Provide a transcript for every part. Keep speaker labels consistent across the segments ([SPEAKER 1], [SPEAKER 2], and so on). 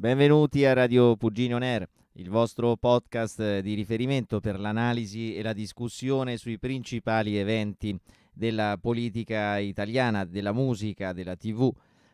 [SPEAKER 1] Benvenuti a Radio Pugino Ner, il vostro podcast di riferimento per l'analisi e la discussione sui principali eventi della politica italiana, della musica, della TV.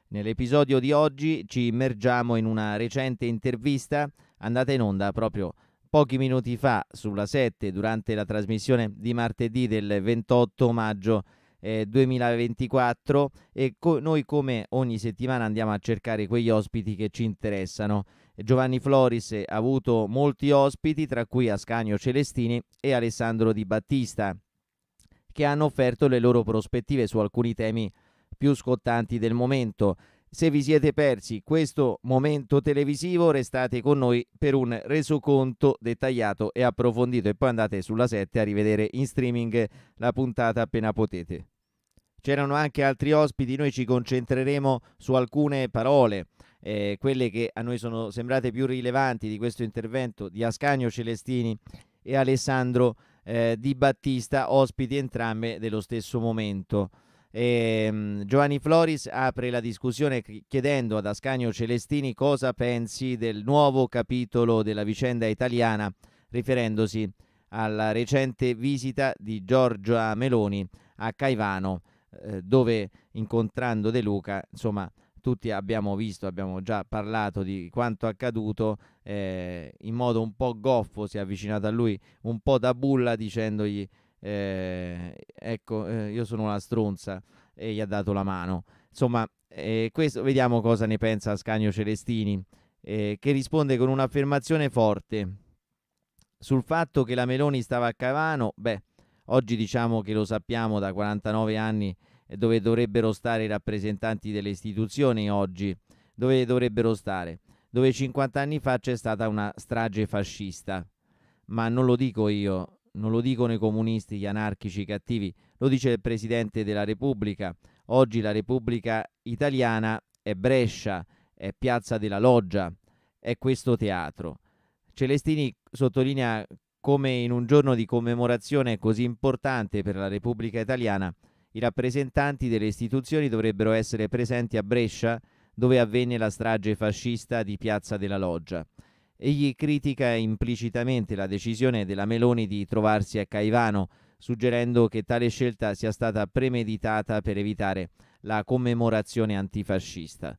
[SPEAKER 1] Nell'episodio di oggi ci immergiamo in una recente intervista andata in onda proprio pochi minuti fa sulla 7 durante la trasmissione di martedì del 28 maggio eh, 2024 e co- noi come ogni settimana andiamo a cercare quegli ospiti che ci interessano. Giovanni Floris ha avuto molti ospiti, tra cui Ascanio Celestini e Alessandro Di Battista, che hanno offerto le loro prospettive su alcuni temi più scottanti del momento. Se vi siete persi questo momento televisivo, restate con noi per un resoconto dettagliato e approfondito e poi andate sulla 7 a rivedere in streaming la puntata appena potete c'erano anche altri ospiti, noi ci concentreremo su alcune parole. Eh, quelle che a noi sono sembrate più rilevanti di questo intervento di Ascanio Celestini e Alessandro eh, Di Battista, ospiti entrambe dello stesso momento. E, ehm, Giovanni Floris apre la discussione chiedendo ad Ascanio Celestini cosa pensi del nuovo capitolo della vicenda italiana, riferendosi alla recente visita di Giorgia Meloni a Caivano. Eh, dove incontrando De Luca, insomma, tutti abbiamo visto, abbiamo già parlato di quanto accaduto, eh, in modo un po' goffo si è avvicinato a lui, un po' da bulla dicendogli eh, ecco eh, io sono una stronza e gli ha dato la mano. Insomma, eh, questo, vediamo cosa ne pensa Ascanio Celestini, eh, che risponde con un'affermazione forte sul fatto che la Meloni stava a Cavano, beh, Oggi diciamo che lo sappiamo da 49 anni eh, dove dovrebbero stare i rappresentanti delle istituzioni oggi, dove dovrebbero stare, dove 50 anni fa c'è stata una strage fascista. Ma non lo dico io, non lo dicono i comunisti, gli anarchici, i cattivi, lo dice il Presidente della Repubblica. Oggi la Repubblica italiana è Brescia, è Piazza della Loggia, è questo teatro. Celestini sottolinea come in un giorno di commemorazione così importante per la Repubblica Italiana, i rappresentanti delle istituzioni dovrebbero essere presenti a Brescia, dove avvenne la strage fascista di Piazza della Loggia. Egli critica implicitamente la decisione della Meloni di trovarsi a Caivano, suggerendo che tale scelta sia stata premeditata per evitare la commemorazione antifascista.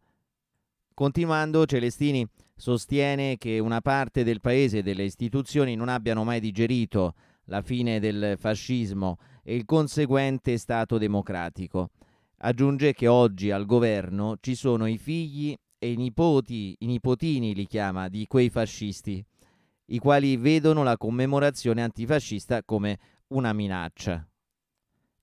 [SPEAKER 1] Continuando, Celestini sostiene che una parte del paese e delle istituzioni non abbiano mai digerito la fine del fascismo e il conseguente Stato democratico. Aggiunge che oggi al governo ci sono i figli e i nipoti, i nipotini li chiama, di quei fascisti, i quali vedono la commemorazione antifascista come una minaccia.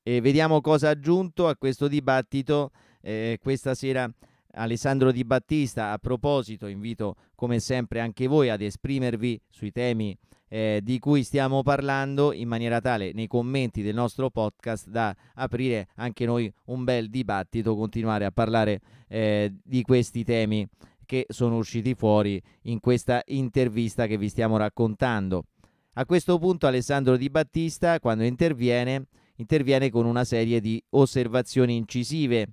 [SPEAKER 1] E vediamo cosa ha aggiunto a questo dibattito eh, questa sera Alessandro Di Battista, a proposito invito come sempre anche voi ad esprimervi sui temi eh, di cui stiamo parlando in maniera tale nei commenti del nostro podcast da aprire anche noi un bel dibattito, continuare a parlare eh, di questi temi che sono usciti fuori in questa intervista che vi stiamo raccontando. A questo punto Alessandro Di Battista, quando interviene, interviene con una serie di osservazioni incisive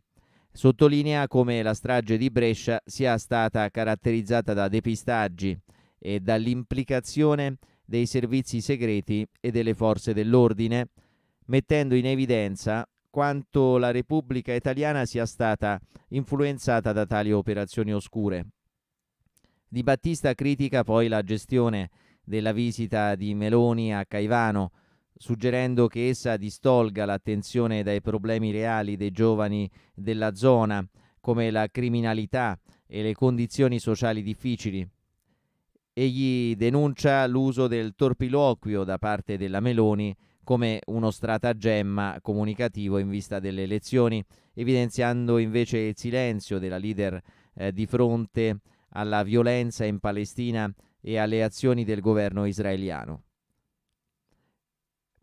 [SPEAKER 1] Sottolinea come la strage di Brescia sia stata caratterizzata da depistaggi e dall'implicazione dei servizi segreti e delle forze dell'ordine, mettendo in evidenza quanto la Repubblica italiana sia stata influenzata da tali operazioni oscure. Di Battista critica poi la gestione della visita di Meloni a Caivano, suggerendo che essa distolga l'attenzione dai problemi reali dei giovani della zona, come la criminalità e le condizioni sociali difficili. Egli denuncia l'uso del torpiloquio da parte della Meloni come uno stratagemma comunicativo in vista delle elezioni, evidenziando invece il silenzio della leader eh, di fronte alla violenza in Palestina e alle azioni del governo israeliano.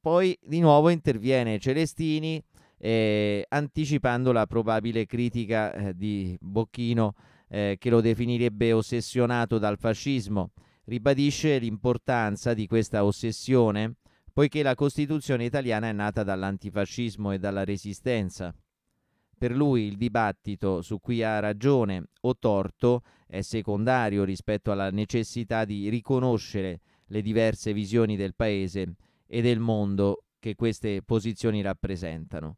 [SPEAKER 1] Poi di nuovo interviene Celestini eh, anticipando la probabile critica eh, di Bocchino eh, che lo definirebbe ossessionato dal fascismo. Ribadisce l'importanza di questa ossessione poiché la Costituzione italiana è nata dall'antifascismo e dalla resistenza. Per lui il dibattito su cui ha ragione o torto è secondario rispetto alla necessità di riconoscere le diverse visioni del Paese e del mondo che queste posizioni rappresentano.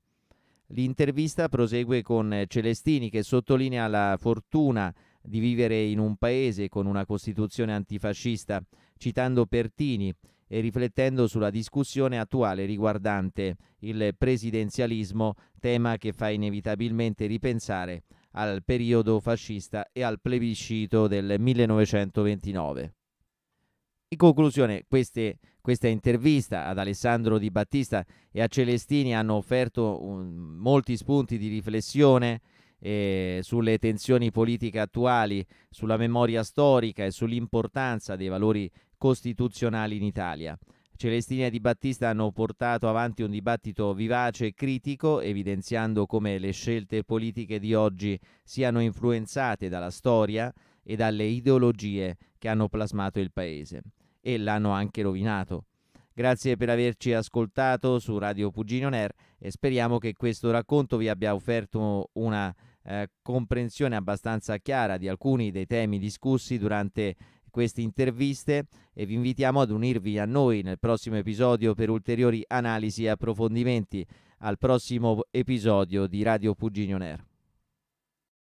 [SPEAKER 1] L'intervista prosegue con Celestini che sottolinea la fortuna di vivere in un paese con una Costituzione antifascista, citando Pertini e riflettendo sulla discussione attuale riguardante il presidenzialismo, tema che fa inevitabilmente ripensare al periodo fascista e al plebiscito del 1929. In conclusione, queste questa intervista ad Alessandro Di Battista e a Celestini hanno offerto un, molti spunti di riflessione eh, sulle tensioni politiche attuali, sulla memoria storica e sull'importanza dei valori costituzionali in Italia. Celestini e Di Battista hanno portato avanti un dibattito vivace e critico, evidenziando come le scelte politiche di oggi siano influenzate dalla storia e dalle ideologie che hanno plasmato il Paese e l'hanno anche rovinato. Grazie per averci ascoltato su Radio Pugino Ner e speriamo che questo racconto vi abbia offerto una eh, comprensione abbastanza chiara di alcuni dei temi discussi durante queste interviste e vi invitiamo ad unirvi a noi nel prossimo episodio per ulteriori analisi e approfondimenti. Al prossimo episodio di Radio Pugino Ner.